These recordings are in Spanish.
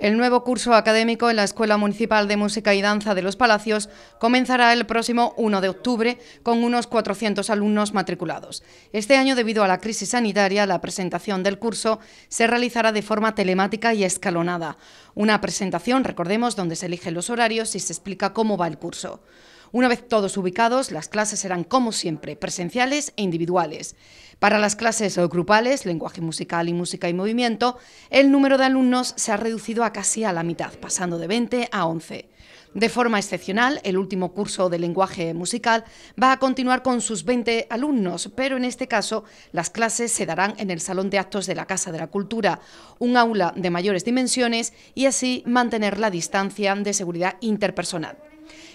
El nuevo curso académico en la Escuela Municipal de Música y Danza de los Palacios comenzará el próximo 1 de octubre con unos 400 alumnos matriculados. Este año, debido a la crisis sanitaria, la presentación del curso se realizará de forma telemática y escalonada. Una presentación, recordemos, donde se eligen los horarios y se explica cómo va el curso. Una vez todos ubicados, las clases serán como siempre, presenciales e individuales. Para las clases grupales, lenguaje musical y música y movimiento, el número de alumnos se ha reducido a casi a la mitad, pasando de 20 a 11. De forma excepcional, el último curso de lenguaje musical va a continuar con sus 20 alumnos, pero en este caso las clases se darán en el Salón de Actos de la Casa de la Cultura, un aula de mayores dimensiones y así mantener la distancia de seguridad interpersonal.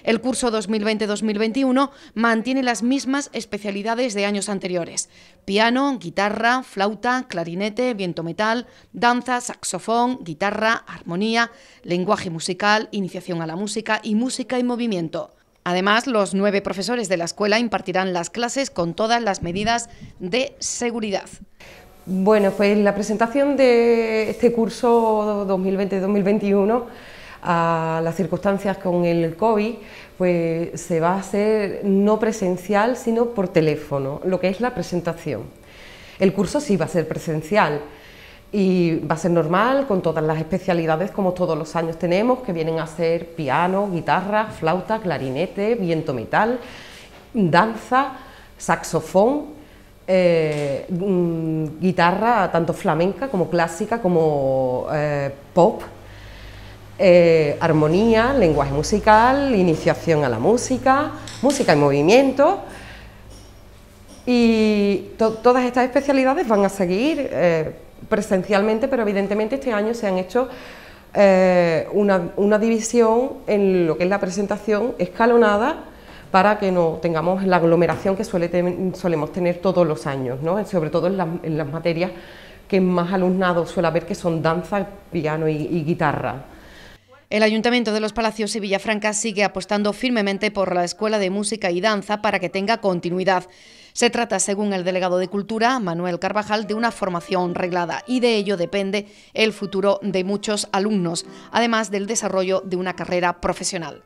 El curso 2020-2021 mantiene las mismas especialidades de años anteriores. Piano, guitarra, flauta, clarinete, viento metal, danza, saxofón, guitarra, armonía, lenguaje musical, iniciación a la música y música y movimiento. Además, los nueve profesores de la escuela impartirán las clases con todas las medidas de seguridad. Bueno, pues la presentación de este curso 2020-2021 a las circunstancias con el COVID, pues se va a hacer no presencial, sino por teléfono, lo que es la presentación. El curso sí va a ser presencial y va a ser normal con todas las especialidades como todos los años tenemos, que vienen a ser piano, guitarra, flauta, clarinete, viento metal, danza, saxofón, eh, mm, guitarra tanto flamenca como clásica como eh, pop eh, armonía, lenguaje musical, iniciación a la música, música y movimiento. Y todas estas especialidades van a seguir eh, presencialmente, pero evidentemente este año se han hecho eh, una, división en lo que es la presentación escalonada para que no tengamos la aglomeración que solemos tener todos los años, sobre todo en, las materias que más alumnado suele haber, que son danza, piano y guitarra. El Ayuntamiento de los Palacios y Villafranca sigue apostando firmemente por la Escuela de Música y Danza para que tenga continuidad. Se trata, según el delegado de Cultura, Manuel Carvajal, de una formación reglada y de ello depende el futuro de muchos alumnos, además del desarrollo de una carrera profesional.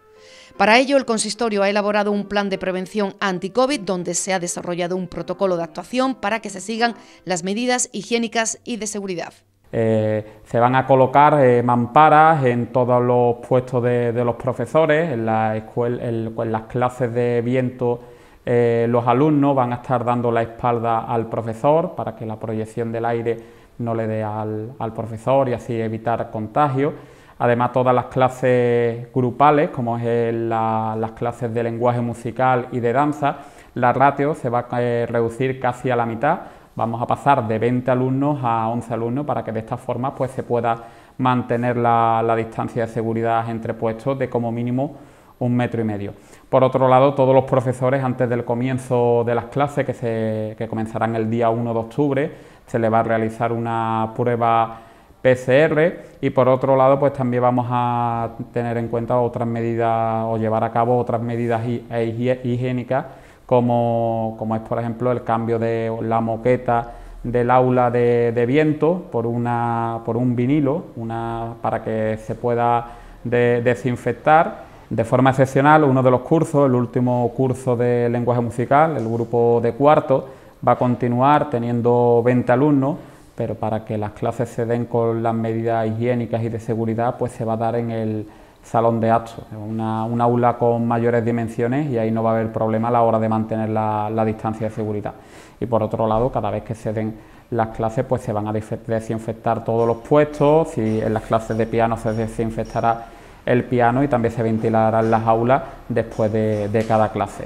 Para ello, el consistorio ha elaborado un plan de prevención anti-COVID donde se ha desarrollado un protocolo de actuación para que se sigan las medidas higiénicas y de seguridad. Eh, se van a colocar eh, mamparas en todos los puestos de, los profesores, en, las clases de viento eh, los alumnos van a estar dando la espalda al profesor para que la proyección del aire no le dé al, profesor y así evitar contagio Además, todas las clases grupales, como es las clases de lenguaje musical y de danza, la ratio se va a reducir casi a la mitad vamos a pasar de 20 alumnos a 11 alumnos para que de esta forma pues, se pueda mantener la, distancia de seguridad entre puestos de como mínimo un metro y medio. Por otro lado, todos los profesores antes del comienzo de las clases, que, se, que comenzarán el día 1 de octubre, se le va a realizar una prueba PCR y por otro lado pues también vamos a tener en cuenta otras medidas o llevar a cabo otras medidas e higiénicas como, como es por ejemplo el cambio de la moqueta del aula de, viento por, una, por un vinilo, una, para que se pueda desinfectar. De forma excepcional, uno de los cursos, el último curso de lenguaje musical, el grupo de cuarto, va a continuar teniendo 20 alumnos, pero para que las clases se den con las medidas higiénicas y de seguridad, pues se va a dar en el, salón de actos, una, un aula con mayores dimensiones y ahí no va a haber problema a la hora de mantener la, distancia de seguridad. Y por otro lado, cada vez que se den las clases, pues se van a desinfectar todos los puestos, ...y en las clases de piano se desinfectará el piano y también se ventilarán las aulas después de, de cada clase.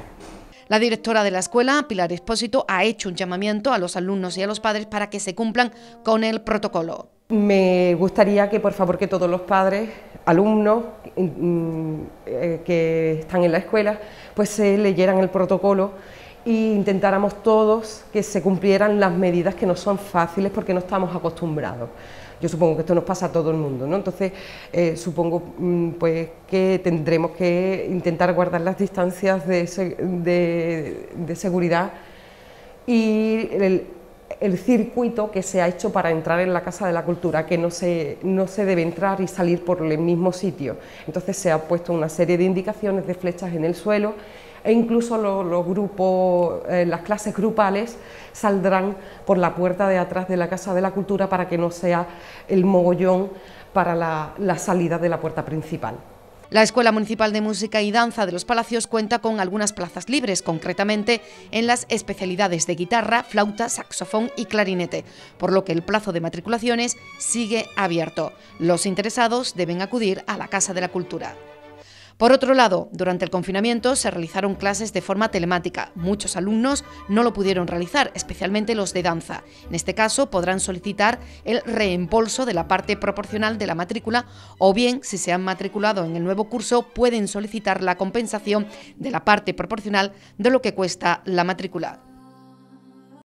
La directora de la escuela, Pilar Espósito, ha hecho un llamamiento a los alumnos y a los padres para que se cumplan con el protocolo. Me gustaría que por favor que todos los padres alumnos mm, eh, que están en la escuela, pues se leyeran el protocolo e intentáramos todos que se cumplieran las medidas que no son fáciles porque no estamos acostumbrados. Yo supongo que esto nos pasa a todo el mundo, ¿no? Entonces, eh, supongo mm, pues, que tendremos que intentar guardar las distancias de, de seguridad y el, el circuito que se ha hecho para entrar en la Casa de la Cultura, que no se, debe entrar y salir por el mismo sitio. Entonces se ha puesto una serie de indicaciones de flechas en el suelo e incluso los, grupos, eh, las clases grupales saldrán por la puerta de atrás de la Casa de la Cultura para que no sea el mogollón para la salida de la puerta principal. La Escuela Municipal de Música y Danza de los Palacios cuenta con algunas plazas libres, concretamente en las especialidades de guitarra, flauta, saxofón y clarinete, por lo que el plazo de matriculaciones sigue abierto. Los interesados deben acudir a la Casa de la Cultura. Por otro lado, durante el confinamiento se realizaron clases de forma telemática. Muchos alumnos no lo pudieron realizar, especialmente los de danza. En este caso, podrán solicitar el reembolso de la parte proporcional de la matrícula o bien, si se han matriculado en el nuevo curso, pueden solicitar la compensación de la parte proporcional de lo que cuesta la matrícula.